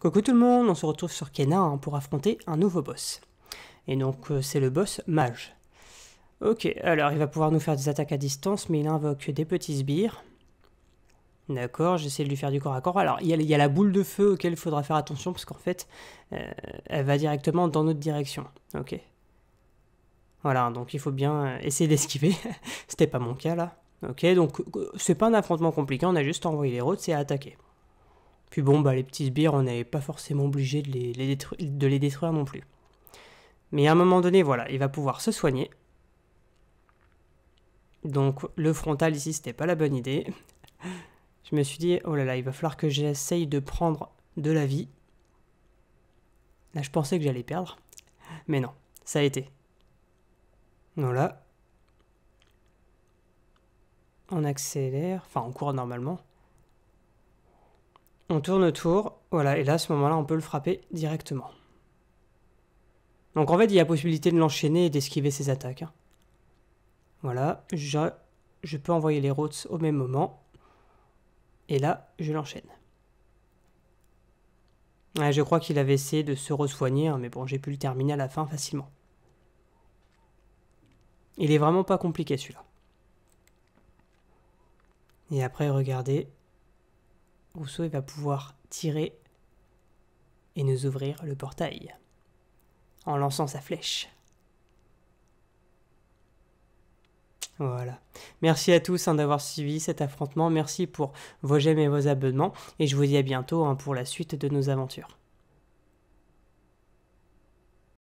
Coucou tout le monde, on se retrouve sur Kena hein, pour affronter un nouveau boss. Et donc euh, c'est le boss mage. Ok, alors il va pouvoir nous faire des attaques à distance, mais il invoque des petits sbires. D'accord, j'essaie de lui faire du corps à corps. Alors, il y, a la boule de feu auquel il faudra faire attention, parce qu'en fait, euh, elle va directement dans notre direction. Ok. Voilà, donc il faut bien euh, essayer d'esquiver. C'était pas mon cas, là. Ok, donc c'est pas un affrontement compliqué, on a juste envoyé les routes, et à attaquer. Puis bon, bah, les petits sbires, on n'est pas forcément obligé de les, de les détruire non plus. Mais à un moment donné, voilà, il va pouvoir se soigner. Donc le frontal ici, c'était pas la bonne idée. Je me suis dit, oh là là, il va falloir que j'essaye de prendre de la vie. Là, je pensais que j'allais perdre. Mais non, ça a été. Voilà. On accélère, enfin on court normalement. On tourne autour, voilà, et là, à ce moment-là, on peut le frapper directement. Donc en fait, il y a possibilité de l'enchaîner et d'esquiver ses attaques. Hein. Voilà, je, je, peux envoyer les routes au même moment. Et là, je l'enchaîne. Ouais, je crois qu'il avait essayé de se re hein, mais bon, j'ai pu le terminer à la fin facilement. Il est vraiment pas compliqué celui-là. Et après, regardez, Rousseau va pouvoir tirer et nous ouvrir le portail en lançant sa flèche. Voilà. Merci à tous hein, d'avoir suivi cet affrontement. Merci pour vos j'aime et vos abonnements. Et je vous dis à bientôt hein, pour la suite de nos aventures.